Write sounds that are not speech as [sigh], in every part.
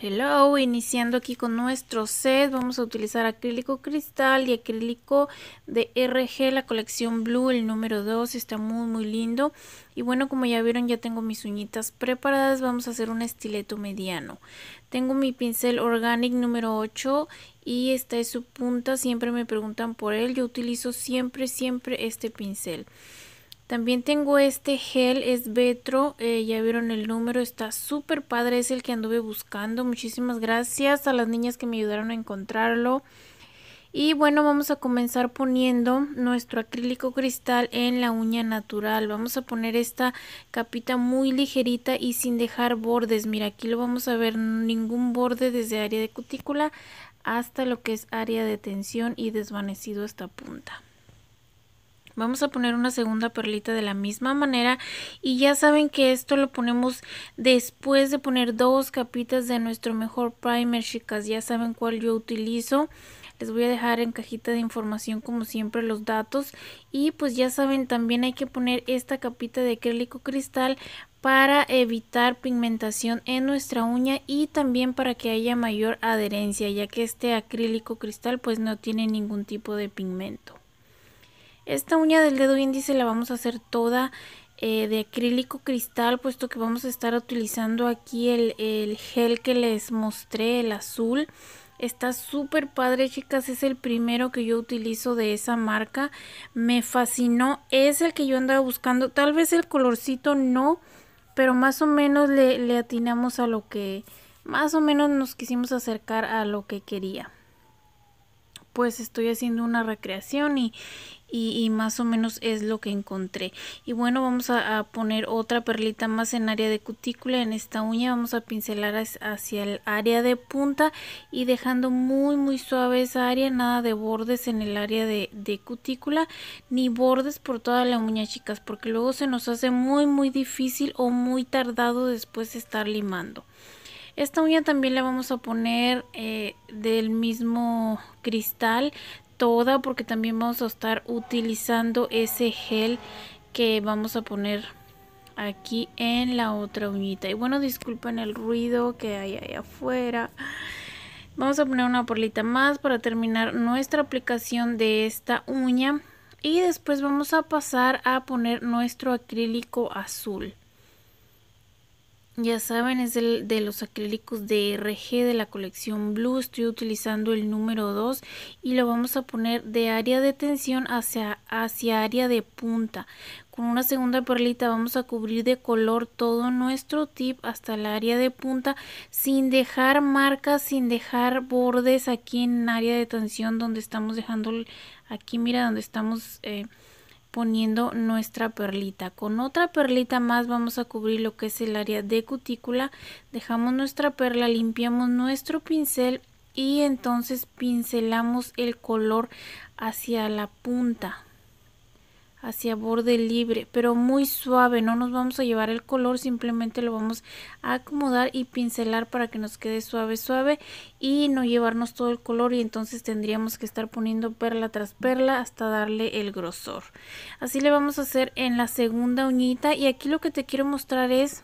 Hello, iniciando aquí con nuestro set, vamos a utilizar acrílico cristal y acrílico de RG, la colección Blue, el número 2, está muy muy lindo. Y bueno, como ya vieron, ya tengo mis uñitas preparadas, vamos a hacer un estileto mediano. Tengo mi pincel Organic número 8 y esta es su punta, siempre me preguntan por él, yo utilizo siempre, siempre este pincel. También tengo este gel, es Vetro, eh, ya vieron el número, está súper padre, es el que anduve buscando. Muchísimas gracias a las niñas que me ayudaron a encontrarlo. Y bueno, vamos a comenzar poniendo nuestro acrílico cristal en la uña natural. Vamos a poner esta capita muy ligerita y sin dejar bordes. Mira, aquí lo vamos a ver, ningún borde desde área de cutícula hasta lo que es área de tensión y desvanecido esta punta. Vamos a poner una segunda perlita de la misma manera y ya saben que esto lo ponemos después de poner dos capitas de nuestro mejor primer, chicas. Ya saben cuál yo utilizo. Les voy a dejar en cajita de información como siempre los datos y pues ya saben también hay que poner esta capita de acrílico cristal para evitar pigmentación en nuestra uña y también para que haya mayor adherencia ya que este acrílico cristal pues no tiene ningún tipo de pigmento. Esta uña del dedo índice la vamos a hacer toda eh, de acrílico cristal, puesto que vamos a estar utilizando aquí el, gel que les mostré, el azul. Está súper padre, chicas. Es el primero que yo utilizo de esa marca. Me fascinó. Es el que yo andaba buscando. Tal vez el colorcito no, pero más o menos le, le atinamos a lo que... Más o menos nos quisimos acercar a lo que quería pues estoy haciendo una recreación y, más o menos es lo que encontré. Y bueno, vamos a, poner otra perlita más en área de cutícula, en esta uña vamos a pincelar hacia el área de punta y dejando muy muy suave esa área, nada de bordes en el área de, cutícula, ni bordes por toda la uña chicas, porque luego se nos hace muy muy difícil o muy tardado después de estar limando. Esta uña también la vamos a poner eh, del mismo cristal toda porque también vamos a estar utilizando ese gel que vamos a poner aquí en la otra uñita. Y bueno, disculpen el ruido que hay ahí afuera. Vamos a poner una perlita más para terminar nuestra aplicación de esta uña. Y después vamos a pasar a poner nuestro acrílico azul. Ya saben, es el de los acrílicos de RG de la colección Blue. Estoy utilizando el número 2 y lo vamos a poner de área de tensión hacia, hacia área de punta. Con una segunda perlita vamos a cubrir de color todo nuestro tip hasta el área de punta sin dejar marcas, sin dejar bordes aquí en área de tensión donde estamos dejando, aquí mira donde estamos... Eh, poniendo nuestra perlita. Con otra perlita más vamos a cubrir lo que es el área de cutícula. Dejamos nuestra perla, limpiamos nuestro pincel y entonces pincelamos el color hacia la punta hacia borde libre, pero muy suave, no nos vamos a llevar el color, simplemente lo vamos a acomodar y pincelar para que nos quede suave, suave y no llevarnos todo el color y entonces tendríamos que estar poniendo perla tras perla hasta darle el grosor. Así le vamos a hacer en la segunda uñita y aquí lo que te quiero mostrar es,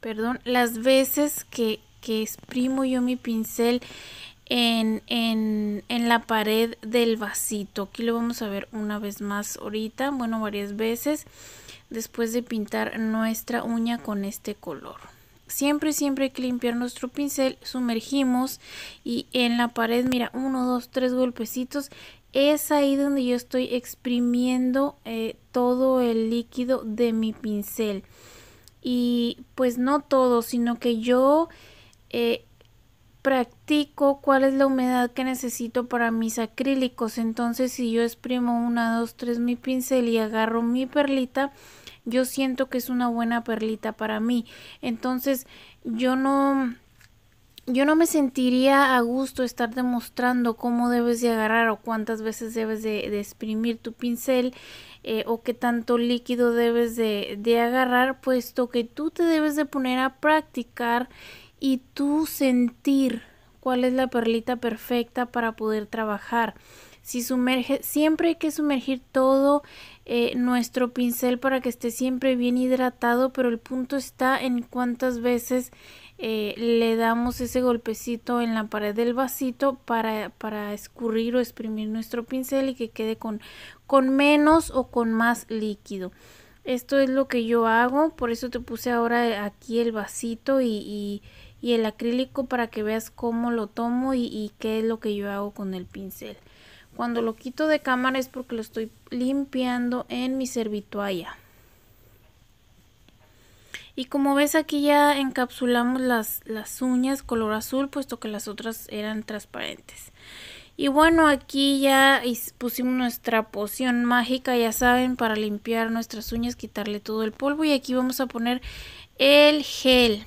perdón, las veces que, que exprimo yo mi pincel en, en, en la pared del vasito. Aquí lo vamos a ver una vez más ahorita, bueno, varias veces, después de pintar nuestra uña con este color. Siempre, siempre hay que limpiar nuestro pincel, sumergimos y en la pared, mira, uno, dos, tres golpecitos es ahí donde yo estoy exprimiendo eh, todo el líquido de mi pincel y pues no todo sino que yo eh, practico cuál es la humedad que necesito para mis acrílicos. Entonces, si yo exprimo una dos tres mi pincel y agarro mi perlita, yo siento que es una buena perlita para mí. Entonces, yo no yo no me sentiría a gusto estar demostrando cómo debes de agarrar o cuántas veces debes de, de exprimir tu pincel eh, o qué tanto líquido debes de, de agarrar, puesto que tú te debes de poner a practicar y tú sentir cuál es la perlita perfecta para poder trabajar. Si sumerge, siempre hay que sumergir todo eh, nuestro pincel para que esté siempre bien hidratado, pero el punto está en cuántas veces eh, le damos ese golpecito en la pared del vasito para, escurrir o exprimir nuestro pincel y que quede con, con menos o con más líquido. Esto es lo que yo hago, por eso te puse ahora aquí el vasito y y el acrílico para que veas cómo lo tomo y, qué es lo que yo hago con el pincel. Cuando lo quito de cámara es porque lo estoy limpiando en mi servitualla. Y como ves aquí ya encapsulamos las, las uñas color azul puesto que las otras eran transparentes. Y bueno aquí ya pusimos nuestra poción mágica ya saben para limpiar nuestras uñas quitarle todo el polvo y aquí vamos a poner el gel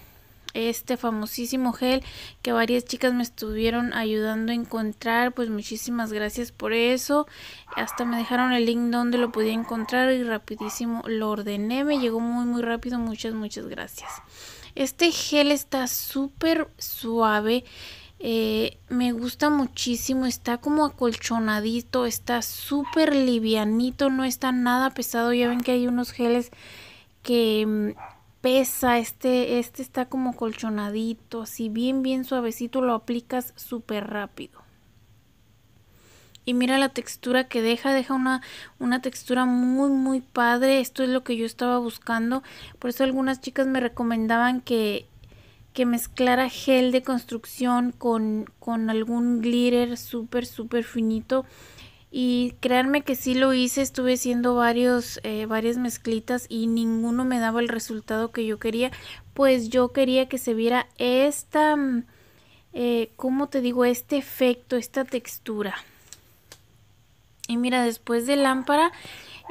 este famosísimo gel que varias chicas me estuvieron ayudando a encontrar. Pues muchísimas gracias por eso. Hasta me dejaron el link donde lo podía encontrar y rapidísimo lo ordené. Me llegó muy muy rápido. Muchas, muchas gracias. Este gel está súper suave. Eh, me gusta muchísimo, está como acolchonadito, está súper livianito, no está nada pesado. Ya ven que hay unos geles que mm, Pesa, este, este está como colchonadito, así bien, bien suavecito, lo aplicas súper rápido. Y mira la textura que deja, deja una, una textura muy, muy padre. Esto es lo que yo estaba buscando. Por eso algunas chicas me recomendaban que, mezclara gel de construcción con, con algún glitter súper, súper finito. Y créanme que sí lo hice, estuve haciendo varios, eh, varias mezclitas y ninguno me daba el resultado que yo quería, pues yo quería que se viera esta, mm, eh, ¿cómo te digo? Este efecto, esta textura. Y mira, después de lámpara,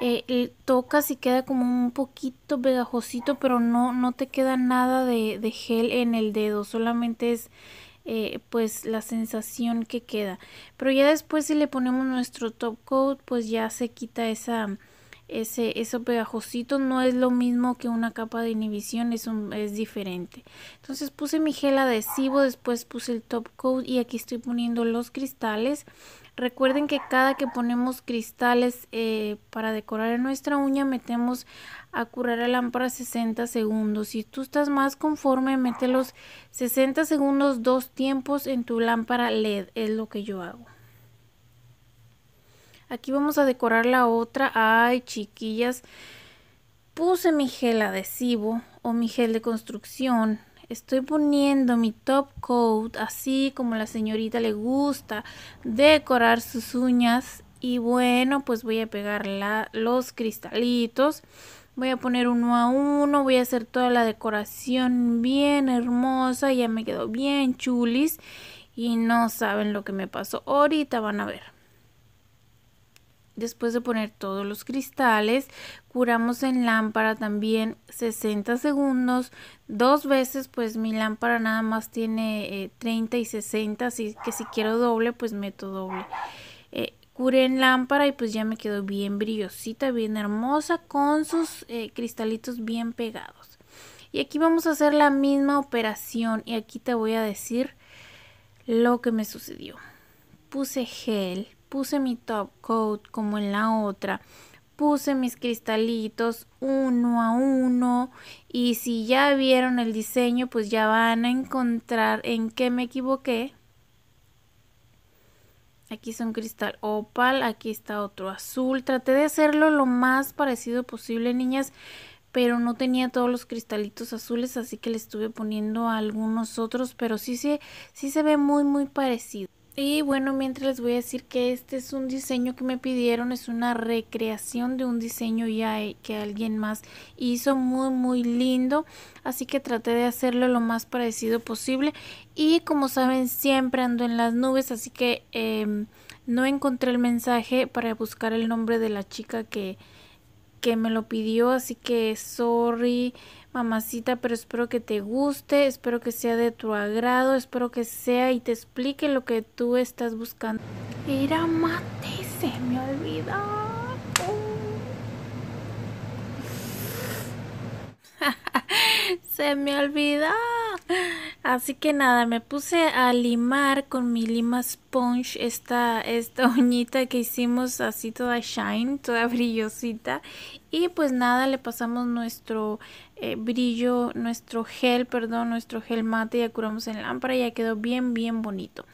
eh, tocas y queda como un poquito pegajosito, pero no, no te queda nada de, de gel en el dedo, solamente es eh, pues la sensación que queda pero ya después si le ponemos nuestro top coat pues ya se quita esa ese, eso pegajosito no es lo mismo que una capa de inhibición, es, un, es diferente. Entonces puse mi gel adhesivo, después puse el top coat y aquí estoy poniendo los cristales. Recuerden que cada que ponemos cristales eh, para decorar en nuestra uña metemos a curar la lámpara 60 segundos. Si tú estás más conforme, mételos los 60 segundos dos tiempos en tu lámpara LED, es lo que yo hago. Aquí vamos a decorar la otra. Ay, chiquillas. Puse mi gel adhesivo o mi gel de construcción. Estoy poniendo mi top coat así como la señorita le gusta decorar sus uñas. Y bueno, pues voy a pegar los cristalitos. Voy a poner uno a uno, voy a hacer toda la decoración bien hermosa, ya me quedó bien chulis y no saben lo que me pasó. Ahorita van a ver. Después de poner todos los cristales, curamos en lámpara también 60 segundos, dos veces, pues mi lámpara nada más tiene 30 eh, y 60, así que si quiero doble, pues meto doble. Eh, curé en lámpara y pues ya me quedó bien brillosita, bien hermosa, con sus eh, cristalitos bien pegados. Y aquí vamos a hacer la misma operación y aquí te voy a decir lo que me sucedió. Puse gel puse mi top coat como en la otra, puse mis cristalitos uno a uno y si ya vieron el diseño pues ya van a encontrar en qué me equivoqué. Aquí son un cristal opal, aquí está otro azul. Traté de hacerlo lo más parecido posible, niñas, pero no tenía todos los cristalitos azules, así que le estuve poniendo algunos otros, pero sí, sí se ve muy, muy parecido. Y bueno, mientras les voy a decir que este es un diseño que me pidieron, es una recreación de un diseño ya eh, que alguien más hizo muy muy lindo, así que traté de hacerlo lo más parecido posible y como saben siempre ando en las nubes, así que em, no encontré el mensaje para buscar el nombre de la chica que, que me lo pidió, así que sorry mamacita, pero espero que te guste, espero que sea de tu agrado, espero que sea y te explique lo que tú estás buscando. Era mate, se me olvidó. [laughs] se me olvidó. Así que nada, me puse a limar con mi lima sponge esta, esta uñita [laughs] que hicimos así toda shine, toda [laughs] brillosita. Y pues nada, le pasamos nuestro eh, brillo, nuestro gel, perdón, nuestro gel mate, y curamos en lámpara, ya quedó bien, bien bonito.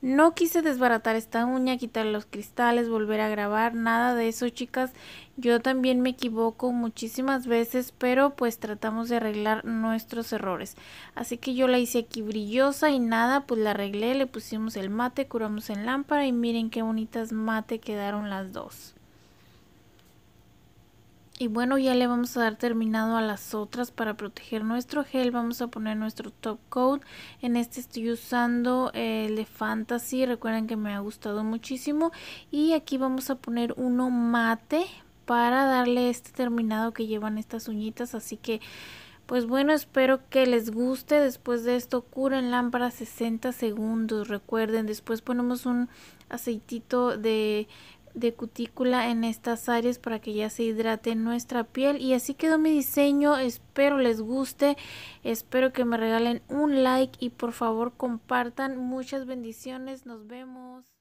No quise desbaratar esta uña, quitar los cristales, volver a grabar, nada de eso chicas. Yo también me equivoco muchísimas veces, pero pues tratamos de arreglar nuestros errores. Así que yo la hice aquí brillosa y nada, pues la arreglé, le pusimos el mate, curamos en lámpara y miren qué bonitas mate quedaron las dos. Y bueno, ya le vamos a dar terminado a las otras para proteger nuestro gel. Vamos a poner nuestro top coat. En este estoy usando eh, el de Fantasy. Recuerden que me ha gustado muchísimo. Y aquí vamos a poner uno mate para darle este terminado que llevan estas uñitas. Así que... Pues bueno, espero que les guste. Después de esto, cura en lámpara 60 segundos. Recuerden, después ponemos un aceitito de de cutícula en estas áreas para que ya se hidrate nuestra piel y así quedó mi diseño espero les guste espero que me regalen un like y por favor compartan muchas bendiciones nos vemos